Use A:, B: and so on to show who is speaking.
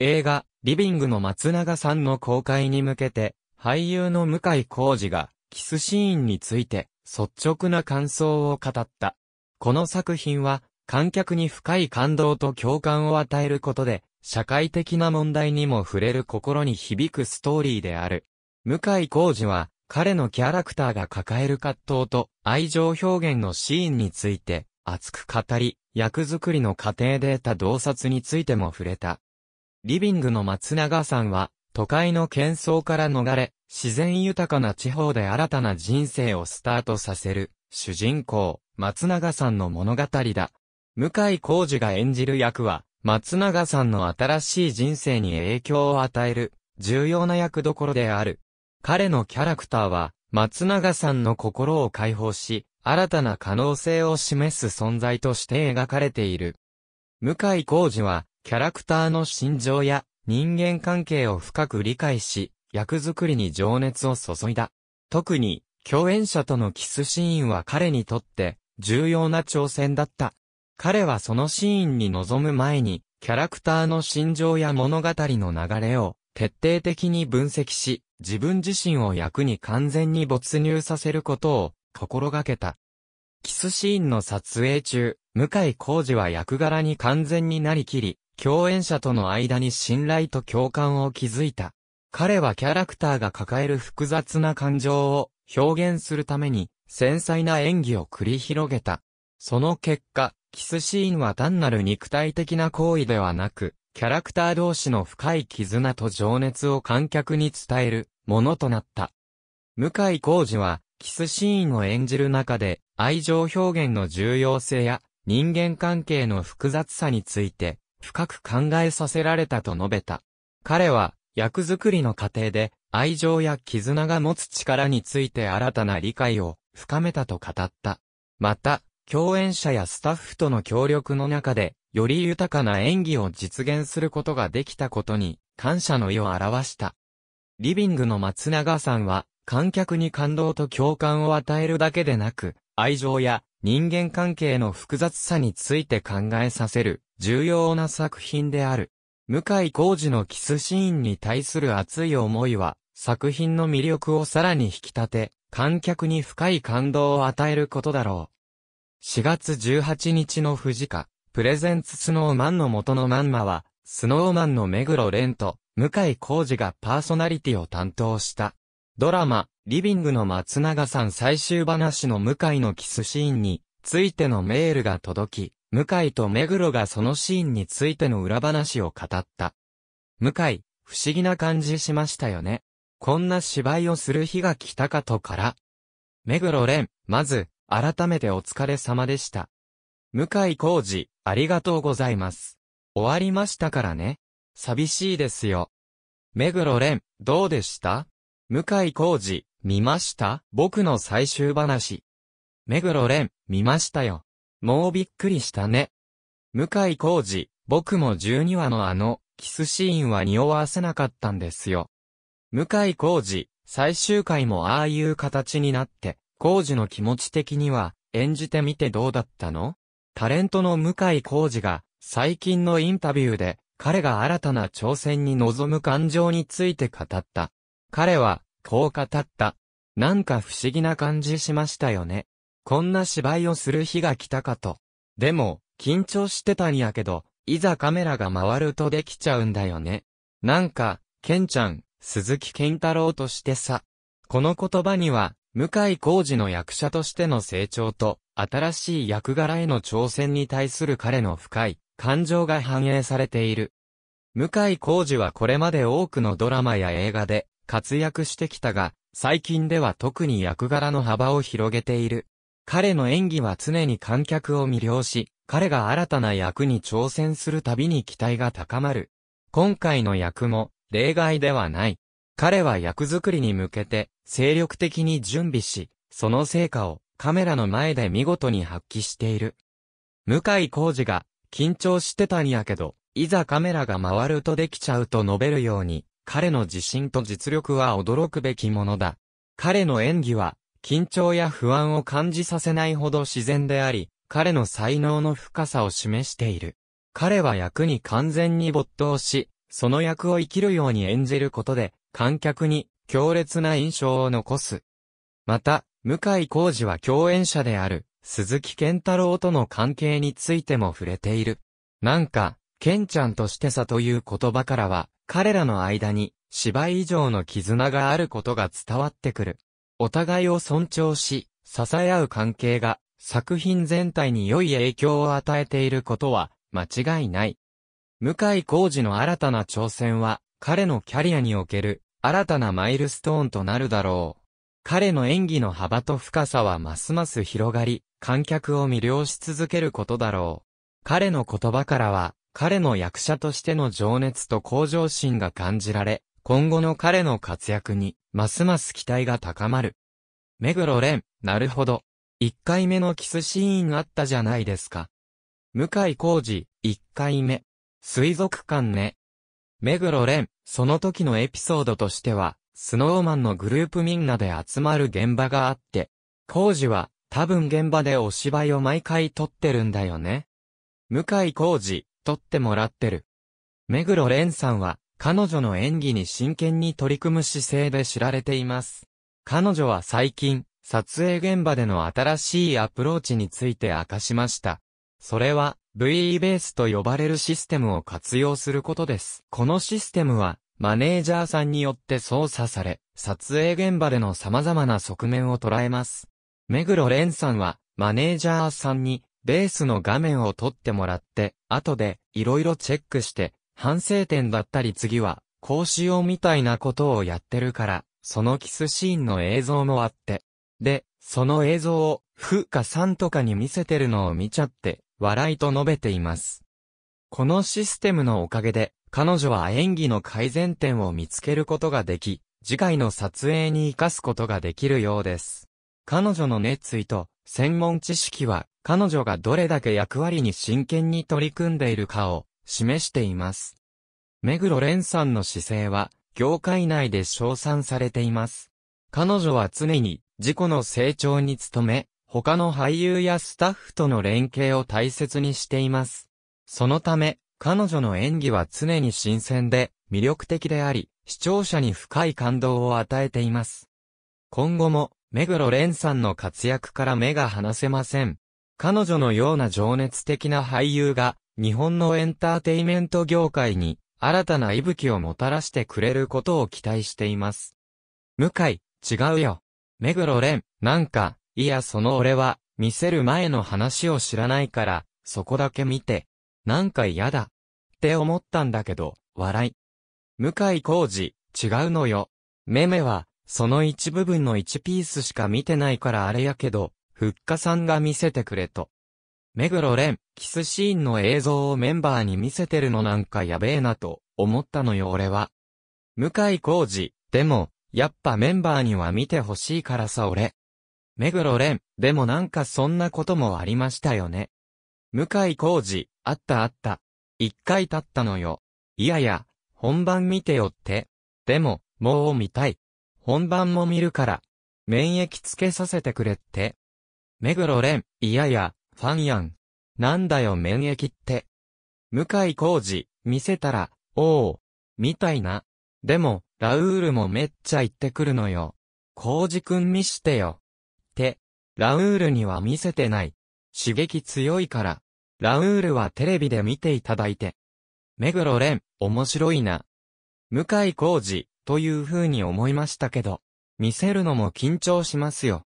A: 映画、リビングの松永さんの公開に向けて、俳優の向井浩二が、キスシーンについて、率直な感想を語った。この作品は、観客に深い感動と共感を与えることで、社会的な問題にも触れる心に響くストーリーである。向井浩二は、彼のキャラクターが抱える葛藤と愛情表現のシーンについて熱く語り、役作りの過程で得た洞察についても触れた。リビングの松永さんは、都会の喧騒から逃れ、自然豊かな地方で新たな人生をスタートさせる、主人公、松永さんの物語だ。向井浩二が演じる役は、松永さんの新しい人生に影響を与える、重要な役どころである。彼のキャラクターは、松永さんの心を解放し、新たな可能性を示す存在として描かれている。向井浩二は、キャラクターの心情や人間関係を深く理解し、役作りに情熱を注いだ。特に、共演者とのキスシーンは彼にとって重要な挑戦だった。彼はそのシーンに臨む前に、キャラクターの心情や物語の流れを徹底的に分析し、自分自身を役に完全に没入させることを心がけた。キスシーンの撮影中、向井浩二は役柄に完全になりきり、共演者との間に信頼と共感を築いた。彼はキャラクターが抱える複雑な感情を表現するために繊細な演技を繰り広げた。その結果、キスシーンは単なる肉体的な行為ではなく、キャラクター同士の深い絆と情熱を観客に伝えるものとなった。向井浩二は、キスシーンを演じる中で、愛情表現の重要性や人間関係の複雑さについて深く考えさせられたと述べた。彼は、役作りの過程で、愛情や絆が持つ力について新たな理解を深めたと語った。また、共演者やスタッフとの協力の中で、より豊かな演技を実現することができたことに、感謝の意を表した。リビングの松永さんは、観客に感動と共感を与えるだけでなく、愛情や人間関係の複雑さについて考えさせる重要な作品である。向井浩二のキスシーンに対する熱い思いは、作品の魅力をさらに引き立て、観客に深い感動を与えることだろう。4月18日の藤家、プレゼンツスノーマンの元のまんまは、スノーマンの目黒蓮と、向井浩二がパーソナリティを担当した。ドラマ、リビングの松永さん最終話の向井のキスシーンについてのメールが届き、向井と目黒がそのシーンについての裏話を語った。向井、不思議な感じしましたよね。こんな芝居をする日が来たかとから。目黒蓮、まず、改めてお疲れ様でした。向井浩二、ありがとうございます。終わりましたからね。寂しいですよ。目黒蓮、どうでした向井浩二、見ました僕の最終話。目黒蓮、見ましたよ。もうびっくりしたね。向井浩二、僕も12話のあの、キスシーンは匂わせなかったんですよ。向井浩二、最終回もああいう形になって、浩二の気持ち的には、演じてみてどうだったのタレントの向井浩二が、最近のインタビューで、彼が新たな挑戦に臨む感情について語った。彼は、こう語った。なんか不思議な感じしましたよね。こんな芝居をする日が来たかと。でも、緊張してたんやけど、いざカメラが回るとできちゃうんだよね。なんか、ケンちゃん、鈴木健太郎としてさ。この言葉には、向井浩二の役者としての成長と、新しい役柄への挑戦に対する彼の深い感情が反映されている。向井浩二はこれまで多くのドラマや映画で活躍してきたが、最近では特に役柄の幅を広げている。彼の演技は常に観客を魅了し、彼が新たな役に挑戦するたびに期待が高まる。今回の役も例外ではない。彼は役作りに向けて精力的に準備し、その成果をカメラの前で見事に発揮している。向井浩二が緊張してたんやけど、いざカメラが回るとできちゃうと述べるように、彼の自信と実力は驚くべきものだ。彼の演技は緊張や不安を感じさせないほど自然であり、彼の才能の深さを示している。彼は役に完全に没頭し、その役を生きるように演じることで、観客に強烈な印象を残す。また、向井浩二は共演者である、鈴木健太郎との関係についても触れている。なんか、健ちゃんとしてさという言葉からは、彼らの間に芝居以上の絆があることが伝わってくる。お互いを尊重し、支え合う関係が、作品全体に良い影響を与えていることは、間違いない。向井浩二の新たな挑戦は、彼のキャリアにおける、新たなマイルストーンとなるだろう。彼の演技の幅と深さはますます広がり、観客を魅了し続けることだろう。彼の言葉からは、彼の役者としての情熱と向上心が感じられ、今後の彼の活躍に、ますます期待が高まる。目黒蓮、なるほど。一回目のキスシーンあったじゃないですか。向井浩二、一回目。水族館ね。目黒蓮、その時のエピソードとしては、スノーマンのグループみんなで集まる現場があって、浩二は、多分現場でお芝居を毎回撮ってるんだよね。向井浩二、撮ってもらってる。目黒蓮さんは、彼女の演技に真剣に取り組む姿勢で知られています。彼女は最近、撮影現場での新しいアプローチについて明かしました。それは、VE ベースと呼ばれるシステムを活用することです。このシステムは、マネージャーさんによって操作され、撮影現場での様々な側面を捉えます。目黒蓮さんは、マネージャーさんに、ベースの画面を撮ってもらって、後で、いろいろチェックして、反省点だったり次は、こうしようみたいなことをやってるから、そのキスシーンの映像もあって。で、その映像を、ふっかさんとかに見せてるのを見ちゃって、笑いと述べています。このシステムのおかげで、彼女は演技の改善点を見つけることができ、次回の撮影に活かすことができるようです。彼女の熱意と専門知識は、彼女がどれだけ役割に真剣に取り組んでいるかを示しています。目黒蓮さんの姿勢は、業界内で称賛されています。彼女は常に、自己の成長に努め、他の俳優やスタッフとの連携を大切にしています。そのため、彼女の演技は常に新鮮で、魅力的であり、視聴者に深い感動を与えています。今後も、目黒蓮さんの活躍から目が離せません。彼女のような情熱的な俳優が、日本のエンターテイメント業界に新たな息吹をもたらしてくれることを期待しています。向井、違うよ。目黒蓮、なんか、いやその俺は、見せる前の話を知らないから、そこだけ見て、なんか嫌だ。って思ったんだけど、笑い。向井浩二、違うのよ。めめは、その一部分の一ピースしか見てないからあれやけど、ふっかさんが見せてくれと。目黒蓮、キスシーンの映像をメンバーに見せてるのなんかやべえなと思ったのよ俺は。向井浩二、でも、やっぱメンバーには見てほしいからさ俺。目黒蓮、でもなんかそんなこともありましたよね。向井浩二、あったあった。一回経ったのよ。いやいや、本番見てよって。でも、もう見たい。本番も見るから、免疫つけさせてくれって。目黒蓮、いやいや、ファンやん。なんだよ免疫って。向井浩二、見せたら、おお、みたいな。でも、ラウールもめっちゃ言ってくるのよ。浩二くん見してよ。って、ラウールには見せてない。刺激強いから。ラウールはテレビで見ていただいて。目黒蓮、面白いな。向井浩二、という風に思いましたけど、見せるのも緊張しますよ。